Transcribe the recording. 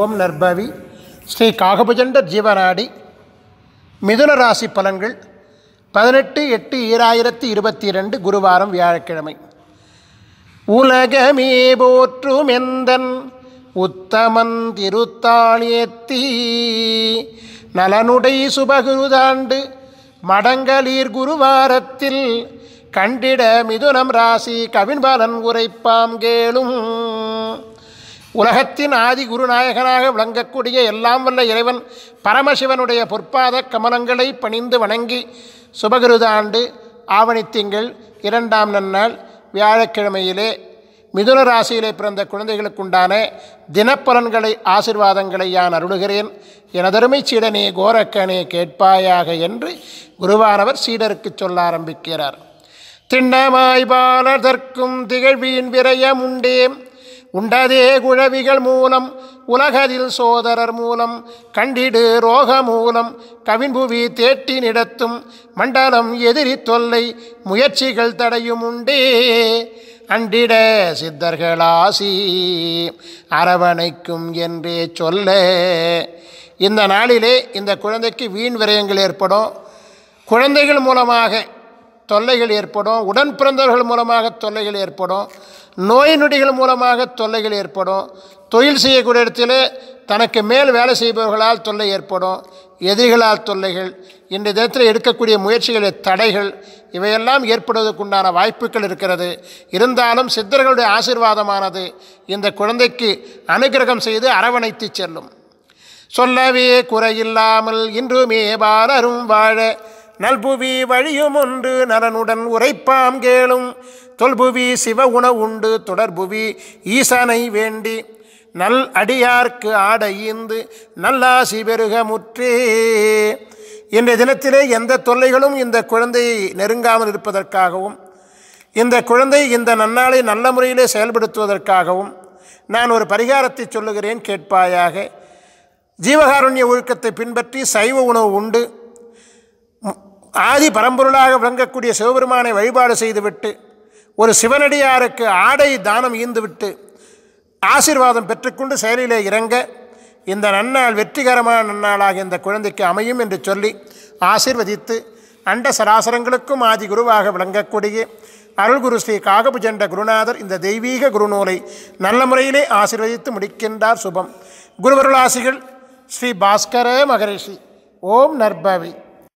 ஓம் நர்பவி ஸ்ரீ காகபுஜண்டர் ஜீவநாடி மிதுன ராசி பலன்கள் பதினெட்டு எட்டு ஈராயிரத்தி இருபத்தி இரண்டு குருவாரம் வியாழக்கிழமை உலகமே போற்றும் எந்த உத்தமன் திருத்தாளியத்தி நலனுடை சுபகுருதாண்டு மடங்களீர் குருவாரத்தில் கண்டிட மிதுனம் ராசி கவின்பலன் உரைப்பாம் கேளும் உலகத்தின் ஆதி குருநாயகனாக விளங்கக்கூடிய எல்லாம் வல்ல இறைவன் பரமசிவனுடைய பொற்பாத கமலங்களை பணிந்து வணங்கி சுபகிருதாண்டு ஆவணித்திங்கள் இரண்டாம் நன்னாள் வியாழக்கிழமையிலே மிதுன ராசியிலே பிறந்த குழந்தைகளுக்குண்டான தினப்பலன்களை ஆசிர்வாதங்களை யான் அருளுகிறேன் எனதருமை சீடனே கோரக்கனே கேட்பாயாக என்று குருவானவர் சீடருக்கு சொல்ல ஆரம்பிக்கிறார் திண்ணமாய்பாளர்தற்கும் திகழ்வியின் விரயமுண்டேம் உண்டதே குழவிகள் மூலம் உலகதில் சோதரர் மூலம் கண்டிடு ரோக மூலம் கவின்புவி தேட்டி நிடத்தும் மண்டலம் எதிரி தொல்லை முயற்சிகள் தடையும் உண்டே அண்டிட சித்தர்களாசி அரவணைக்கும் என்றே சொல்ல இந்த நாளிலே இந்த குழந்தைக்கு வீண் விரயங்கள் ஏற்படும் குழந்தைகள் மூலமாக தொல்லைகள் ஏற்படும் உடன் பிறந்தவர்கள் மூலமாக தொல்லைகள் ஏற்படும் நோய் நொடிகள் மூலமாக தொல்லைகள் ஏற்படும் தொழில் செய்யக்கூடிய இடத்திலே தனக்கு மேல் வேலை செய்பவர்களால் தொல்லை ஏற்படும் எதிரிகளால் தொல்லைகள் இன்றைய தினத்தில் எடுக்கக்கூடிய முயற்சிகளில் தடைகள் இவையெல்லாம் ஏற்படுவதற்குண்டான வாய்ப்புகள் இருக்கிறது இருந்தாலும் சித்தர்களுடைய ஆசிர்வாதமானது இந்த குழந்தைக்கு அனுகிரகம் செய்து அரவணைத்து செல்லும் சொல்லவே குறையில்லாமல் இன்றுமே வாழ வாழ நல்புவி வழியும் ஒன்று நலனுடன் உரைப்பாம் கேளும் தொல்புவி சிவ உணவுண்டு தொடர்புவி ஈசனை வேண்டி நல் அடியார்க்கு ஆடையீந்து நல்லாசி பெருக முற்றே இன்றைய தினத்திலே எந்த தொல்லைகளும் இந்த குழந்தையை நெருங்காமல் இருப்பதற்காகவும் இந்த குழந்தை இந்த நன்னாளை நல்ல முறையிலே செயல்படுத்துவதற்காகவும் நான் ஒரு பரிகாரத்தை சொல்லுகிறேன் கேட்பாயாக ஜீவகாருண்ய ஒழுக்கத்தை பின்பற்றி சைவ உணவு உண்டு ஆதி பரம்பொருளாக விளங்கக்கூடிய சிவபெருமானை வழிபாடு செய்துவிட்டு ஒரு சிவனடியாருக்கு ஆடை தானம் ஈந்துவிட்டு ஆசீர்வாதம் பெற்றுக்கொண்டு செயலிலே இறங்க இந்த நன்னாள் வெற்றிகரமான நன்னாளாக இந்த குழந்தைக்கு அமையும் என்று சொல்லி ஆசிர்வதித்து அண்ட சராசரங்களுக்கும் ஆதி குருவாக விளங்கக்கூடிய அருள்குரு ஸ்ரீ காகபுஜண்ட குருநாதர் இந்த தெய்வீக குருநூலை நல்ல முறையிலே ஆசிர்வதித்து முடிக்கின்றார் சுபம் குருவருளாசிகள் ஸ்ரீ பாஸ்கர மகரிஷி ஓம் நர்பவி